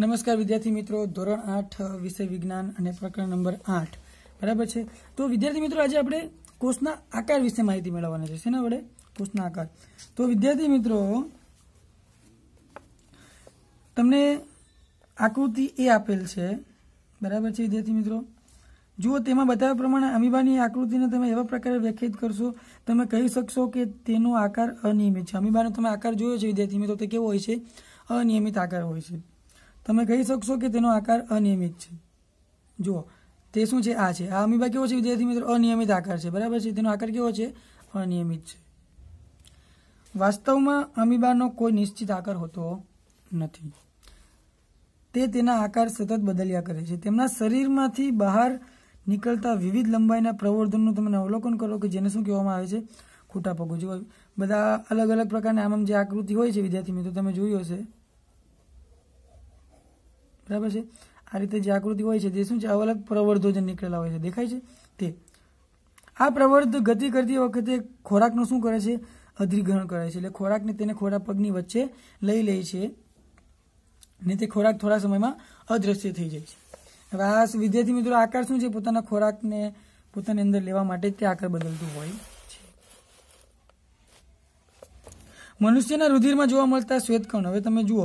નમસ્કાર વિદ્યાર્થી મિત્રો ધોરણ આઠ વિષય વિજ્ઞાન અને પ્રકરણ નંબર આઠ બરાબર છે તો વિદ્યાર્થી મિત્રો આજે આપણે કોષના આકાર વિશે માહિતી મેળવવાના છે શેના વડે કોષના આકાર તો વિદ્યાર્થી મિત્રો તમને આકૃતિ એ આપેલ છે બરાબર છે વિદ્યાર્થી મિત્રો જુઓ તેમાં બતાવ્યા પ્રમાણે અમીબાની આકૃતિને તમે એવા પ્રકારે વ્યાખ્યાયિત કરશો તમે કહી શકશો કે તેનો આકાર અનિયમિત છે અમીબાનો તમે આકાર જોયો છે વિદ્યાર્થી મિત્રો તે કેવો હોય છે અનિયમિત આકાર હોય છે તમે કહી શકશો કે તેનો આકાર અનિયમિત છે જુઓ તે શું છે આ છે આ અમીબા કેવો છે વિદ્યાર્થી મિત્રો અનિયમિત આકાર છે બરાબર છે તેનો આકાર કેવો છે અનિયમિત છે વાસ્તવમાં અમીબાનો કોઈ નિશ્ચિત આકાર હોતો નથી તે તેના આકાર સતત બદલ્યા કરે છે તેમના શરીરમાંથી બહાર નીકળતા વિવિધ લંબાઈના પ્રવર્ધનનું તમને અવલોકન કરો કે જેને શું કહેવામાં આવે છે ખૂટા પગો જો બધા અલગ અલગ પ્રકારની આમ જે આકૃતિ હોય છે વિદ્યાર્થી મિત્રો તમે જોયું હશે બરાબર છે આ રીતે જે આકૃતિ હોય છે તે શું છે અલગ પ્રવર્ધો જે નીકળેલા હોય છે દેખાય છે તે આ પ્રવર્ધ ગતિ કરતી વખતે ખોરાકનું શું કરે છે અધિગ્રહણ કરે છે એટલે ખોરાકને તેને ખોરાક પગની વચ્ચે લઈ લે છે ને તે ખોરાક થોડા સમયમાં અદ્રશ્ય થઈ જાય છે હવે આ વિદ્યાર્થી મિત્રો આકાર શું છે પોતાના ખોરાકને પોતાની અંદર લેવા માટે તે આકાર બદલતું હોય છે મનુષ્યના રુધિરમાં જોવા મળતા શ્વેતકણ હવે તમે જુઓ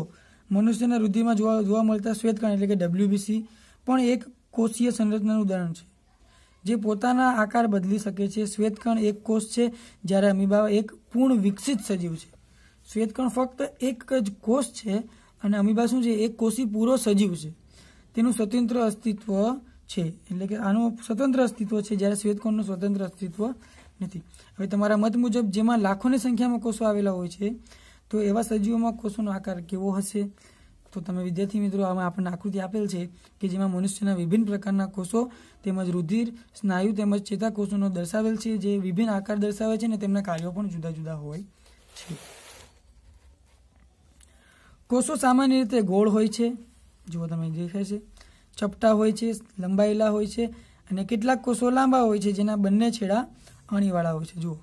મનુષ્યના રુધિરમાં જોવા જોવા મળતા શ્વેતકણ એટલે કે ડબ્લ્યુબીસી પણ એક કોષીય સંરચનાનું ઉદાહરણ છે જે પોતાના આકાર બદલી શકે છે શ્વેતકણ એક કોષ છે જ્યારે અમીબા એક પૂર્ણ વિકસિત સજીવ છે શ્વેતકણ ફક્ત એક જ કોષ છે અને અમીબા શું છે એક કોષી પૂરો સજીવ છે તેનું સ્વતંત્ર અસ્તિત્વ છે એટલે કે આનું સ્વતંત્ર અસ્તિત્વ છે જ્યારે શ્વેતકણનું સ્વતંત્ર અસ્તિત્વ નથી હવે તમારા મત મુજબ જેમાં લાખોની સંખ્યામાં કોષો આવેલા હોય છે તો એવા સજીવોમાં કોષોનો આકાર કેવો હશે તો તમે વિદ્યાર્થી મિત્રો આમાં આપણને આકૃતિ આપેલ છે કે જેમાં મનુષ્યના વિભિન્ન પ્રકારના કોષો તેમજ રુધિર સ્નાયુ તેમજ ચેતાકોષોનો દર્શાવેલ છે જે વિભિન્ન આકાર દર્શાવે છે અને તેમના કાર્યો પણ જુદા જુદા હોય છે કોષો સામાન્ય રીતે ગોળ હોય છે જુઓ તમે દેખાય છે ચપટા હોય છે લંબાયેલા હોય છે અને કેટલાક કોષો લાંબા હોય છે જેના બંને છેડા અણીવાળા હોય છે જુઓ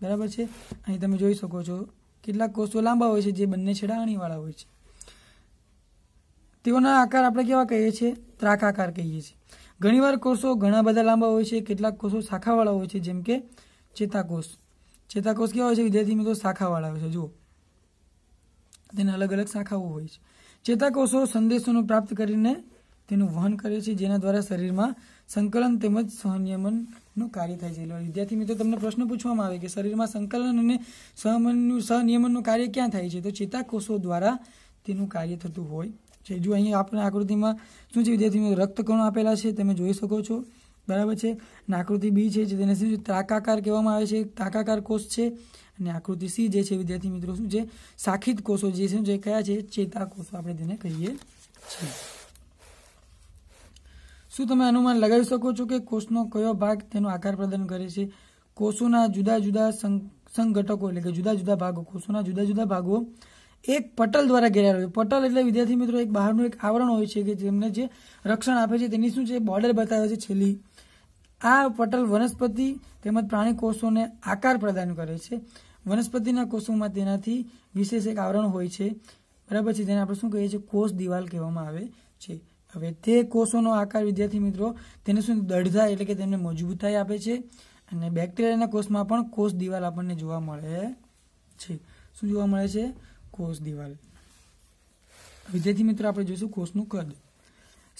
બરાબર છે અહીં તમે જોઈ શકો છો કેટલાક કોષો લાંબા હોય છે જે બંને છેડા અણીવાળા હોય છે તેઓના આકાર આપણે કેવા કહીએ છીએ ત્રાકાકાર કહીએ છીએ ઘણીવાર કોષો ઘણા બધા લાંબા હોય છે કેટલાક કોષો શાખાવાળા હોય છે જેમ કે ચેતાકોષ ચેતાકોષ કેવા હોય છે વિદ્યાર્થી મિત્રો શાખાવાળા હોય છે જુઓ તેને અલગ અલગ શાખાઓ હોય છે ચેતાકોષો સંદેશોનું પ્રાપ્ત કરીને તેનું વહન કરે છે જેના દ્વારા શરીરમાં સંકલન તેમજ સહનિયમનનું કાર્ય થાય છે વિદ્યાર્થી મિત્રો તમને પ્રશ્ન પૂછવામાં આવે કે શરીરમાં સંકલન અને સહમનનું સહનિયમનનું કાર્ય ક્યાં થાય છે તો ચેતાકોષો દ્વારા તેનું કાર્ય થતું હોય છે જો અહીં આપણે આકૃતિમાં શું છે વિદ્યાર્થી મિત્રો રક્તકણો આપેલા છે તમે જોઈ શકો છો બરાબર છે અને આકૃતિ બી છે તેને શું તાકાકાર કહેવામાં આવે છે તાકાકાર કોષ છે અને આકૃતિ સી જે છે વિદ્યાર્થી મિત્રો શું છે શાખિત કોષો જે છે જે કયા છે ચેતાકોષો આપણે તેને કહીએ છીએ શું તમે અનુમાન લગાવી શકો છો કે કોષનો કયો ભાગ તેનો આકાર પ્રદાન કરે છે કોષોના જુદા જુદા સંઘટકો એટલે કે જુદા જુદા ભાગો કોષોના જુદા જુદા ભાગો એક પટલ દ્વારા ઘેરાયેલો હોય પટલ એટલે વિદ્યાર્થી મિત્રો એક બહારનું એક આવરણ હોય છે કે જેમને જે રક્ષણ આપે છે તેની શું છે બોર્ડર બતાવે છે છેલ્લી આ પટલ વનસ્પતિ તેમજ પ્રાણી કોષોને આકાર પ્રદાન કરે છે વનસ્પતિના કોષોમાં તેનાથી વિશેષ એક આવરણ હોય છે બરાબર છે જેને આપણે શું કહીએ છીએ કોષ દિવાલ કહેવામાં આવે છે હવે તે કોષોનો આકાર વિદ્યાર્થી મિત્રો તેને શું દઢતા એટલે કે તેમને મજબૂતાઈ આપે છે અને બેક્ટેરિયાના કોષમાં પણ કોષ દિવાલ આપણને જોવા મળે છે શું જોવા મળે છે કોષ દિવાલ વિદ્યાર્થી મિત્રો આપણે જોઈશું કોષનું કદ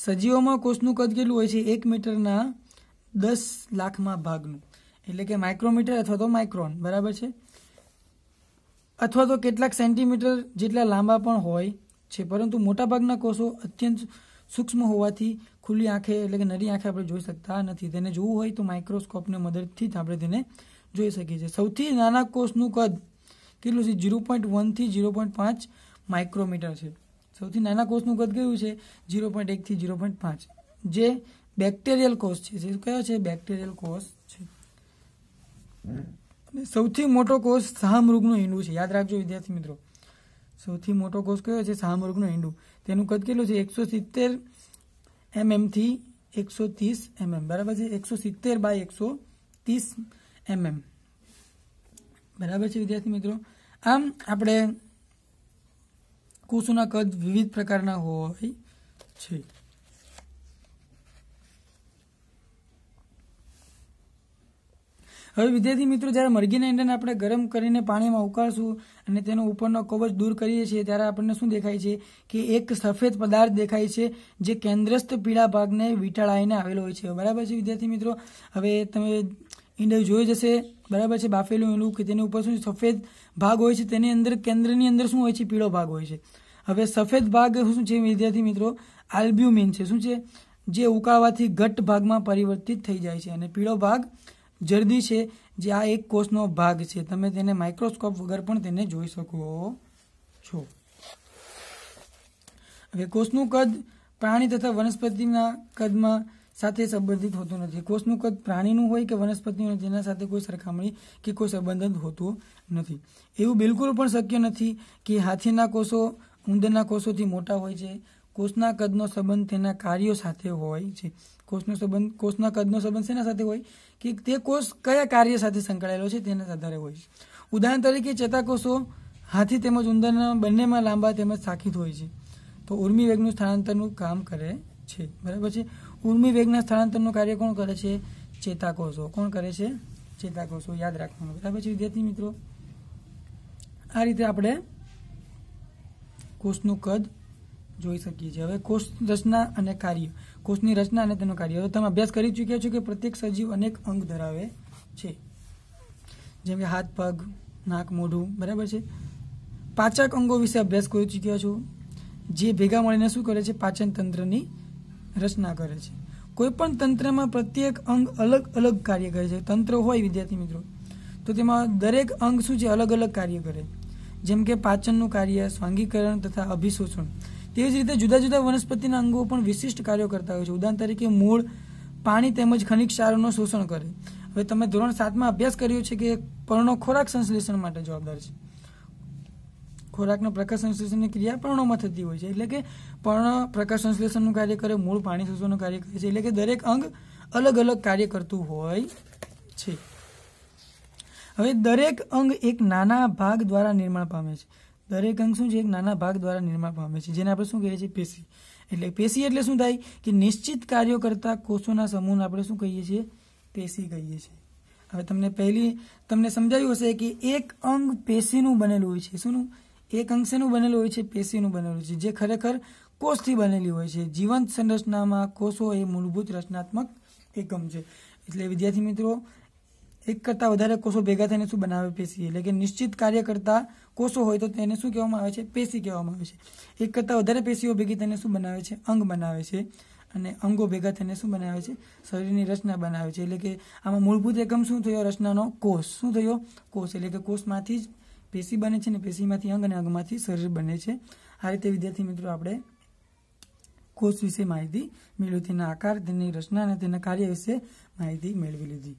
સજીવોમાં કોષનું કદ કેટલું હોય છે એક મીટરના દસ લાખમાં ભાગનું એટલે કે માઇક્રોમીટર અથવા તો માઇક્રોન બરાબર છે અથવા તો કેટલાક સેન્ટીમીટર જેટલા લાંબા પણ હોય છે પરંતુ મોટાભાગના કોષો અત્યંત સૂક્ષ્મ હોવાથી ખુલ્લી આંખે એટલે કે નરી આંખે આપણે જોઈ શકતા નથી તેને જોવું હોય તો માઇક્રોસ્કોપની મદદથી જ આપણે તેને જોઈ શકીએ છીએ સૌથી નાના કોષનું કદ કેટલું છે ઝીરો પોઈન્ટ વનથી ઝીરો પોઈન્ટ પાંચ માઇક્રોમીટર છે સૌથી નાના કોષનું કદ કયું છે ઝીરો પોઈન્ટ એકથી ઝીરો પોઈન્ટ પાંચ જે બેક્ટેરિયલ કોષ છે જે કયો છે બેક્ટેરિયલ કોષ છે સૌથી મોટો કોષ શાહમૃગનું ઈંડું છે યાદ રાખજો વિદ્યાર્થી મિત્રો સૌથી મોટો કોષ કયો છે શાહમૃગનું ઈંડું તેનું કદ કેટલું છે એકસો સિત્તેર એમએમથી એકસો ત્રીસ એમએમ બરાબર છે એકસો સિત્તેર બાય એકસો ત્રીસ એમએમ બરાબર છે વિદ્યાર્થી મિત્રો આમ આપણે કોષોના કદ વિવિધ પ્રકારના હોય છે હવે વિદ્યાર્થી મિત્રો જ્યારે મરઘીના ઈંડાને આપણે ગરમ કરીને પાણીમાં ઉકાળશું અને તેનો ઉપરનો કવચ દૂર કરીએ છીએ ત્યારે આપણને શું દેખાય છે કે એક સફેદ પદાર્થ દેખાય છે જે કેન્દ્રસ્થ પીળા ભાગને વીંટાળાઈને આવેલો હોય છે બરાબર છે વિદ્યાર્થી મિત્રો હવે તમે ઈંડું જોઈ જશે બરાબર છે બાફેલું ઈંડું કે તેની ઉપર શું સફેદ ભાગ હોય છે તેની અંદર કેન્દ્રની અંદર શું હોય છે પીળો ભાગ હોય છે હવે સફેદ ભાગ શું છે વિદ્યાર્થી મિત્રો આલ્બ્યુમિન છે શું છે જે ઉકાળવાથી ઘટ ભાગમાં પરિવર્તિત થઈ જાય છે અને પીળો ભાગ જર્દી છે જે આ એક કોષનો ભાગ છે તમે તેને માઇક્રોસ્કોપ વગર પણ તેને જોઈ શકો છો હવે કોષનું કદ પ્રાણી તથા વનસ્પતિના કદમાં સાથે સંબંધિત હોતું નથી કોષનું કદ પ્રાણીનું હોય કે વનસ્પતિનું જેના સાથે કોઈ સરખામણી કે કોઈ સંબંધ હોતું નથી એવું બિલકુલ પણ શક્ય નથી કે હાથીના કોષો ઉંદરના કોષોથી મોટા હોય છે કોષના કદનો સંબંધ તેના કાર્યો સાથે હોય છે કોષનો સંબંધ કોષના કદનો સંબંધ શેના સાથે હોય કે તે કોષ કયા કાર્ય સાથે સંકળાયેલો છે તેના આધારે હોય છે ઉદાહરણ તરીકે ચેતાકોષો હાથી તેમજ ઉંદરના બંનેમાં લાંબા તેમજ સાખિત હોય છે તો ઉર્મી વેગનું સ્થળાંતરનું કામ કરે છે બરાબર છે ઉર્મી વેગના સ્થળાંતરનું કાર્ય કોણ કરે છે ચેતાકોષો કોણ કરે છે ચેતાકોષો યાદ રાખવાનું બરાબર છે વિદ્યાર્થી મિત્રો આ રીતે આપણે કોષનું કદ જોઈ શકીએ છીએ હવે કોષ રચના અને કાર્ય કોષની રચના અને તેનું કાર્ય હવે તમે અભ્યાસ કરી ચૂક્યા છો કે પ્રત્યેક સજીવ અનેક અંગ ધરાવે છે જેમ કે હાથ પગ નાક મોઢું બરાબર છે પાચક અંગો વિશે અભ્યાસ કરી ચૂક્યા છો જે ભેગા મળીને શું કરે છે પાચન તંત્રની રચના કરે છે કોઈપણ તંત્રમાં પ્રત્યેક અંગ અલગ અલગ કાર્ય કરે છે તંત્ર હોય વિદ્યાર્થી મિત્રો તો તેમાં દરેક અંગ શું છે અલગ અલગ કાર્ય કરે જેમ કે પાચનનું કાર્ય સ્વાંગીકરણ તથા અભિશોષણ તે જ રીતે જુદા જુદા વનસ્પતિના અંગો પણ વિશિષ્ટ કાર્યો કરતા હોય છે ઉદાહરણ તરીકે મૂળ પાણી તેમજ ખનિજ ક્ષારોનું શોષણ કરે હવે તમે ધોરણ સાતમાં અભ્યાસ કર્યો છે કે પર્ણો ખોરાક સંશ્લેષણ માટે જવાબદાર છે ખોરાકના પ્રકાશ સંશ્લેષણની ક્રિયા પર્ણોમાં થતી હોય છે એટલે કે પર્ણ પ્રકાશ સંશ્લેષણનું કાર્ય કરે મૂળ પાણી શોષણનું કાર્ય કરે છે એટલે કે દરેક અંગ અલગ અલગ કાર્ય કરતું હોય છે હવે દરેક અંગ એક નાના ભાગ દ્વારા નિર્માણ પામે છે દરેક અંગ શું છે એક નાના ભાગ દ્વારા નિર્માણ પામે છે જેને આપણે શું કહીએ છીએ પેશી એટલે પેશી એટલે શું થાય કે નિશ્ચિત કાર્યો કરતા કોષોના સમૂહને આપણે શું કહીએ છીએ પેશી કહીએ છીએ હવે તમને પહેલી તમને સમજાયું હશે કે એક અંગ પેશીનું બનેલું હોય છે શું એક અંગ શેનું બનેલું હોય છે પેશીનું બનેલું છે જે ખરેખર કોષથી બનેલી હોય છે જીવંત સંરચનામાં કોષો એ મૂળભૂત રચનાત્મક એકમ છે એટલે વિદ્યાર્થી મિત્રો એક કરતાં વધારે કોષો ભેગા થઈને શું બનાવે પેશી એટલે કે નિશ્ચિત કાર્ય કરતા કોષો હોય તો તેને શું કહેવામાં આવે છે પેશી કહેવામાં આવે છે એક કરતાં વધારે પેશીઓ ભેગી થઈને શું બનાવે છે અંગ બનાવે છે અને અંગો ભેગા થઈને શું બનાવે છે શરીરની રચના બનાવે છે એટલે કે આમાં મૂળભૂત એકમ શું થયો રચનાનો કોષ શું થયો કોષ એટલે કે કોષમાંથી જ પેશી બને છે અને પેશીમાંથી અંગ અને અંગમાંથી શરીર બને છે આ રીતે વિદ્યાર્થી મિત્રો આપણે કોષ વિશે માહિતી મેળવી તેના આકાર તેની રચના અને તેના કાર્ય વિશે માહિતી મેળવી લીધી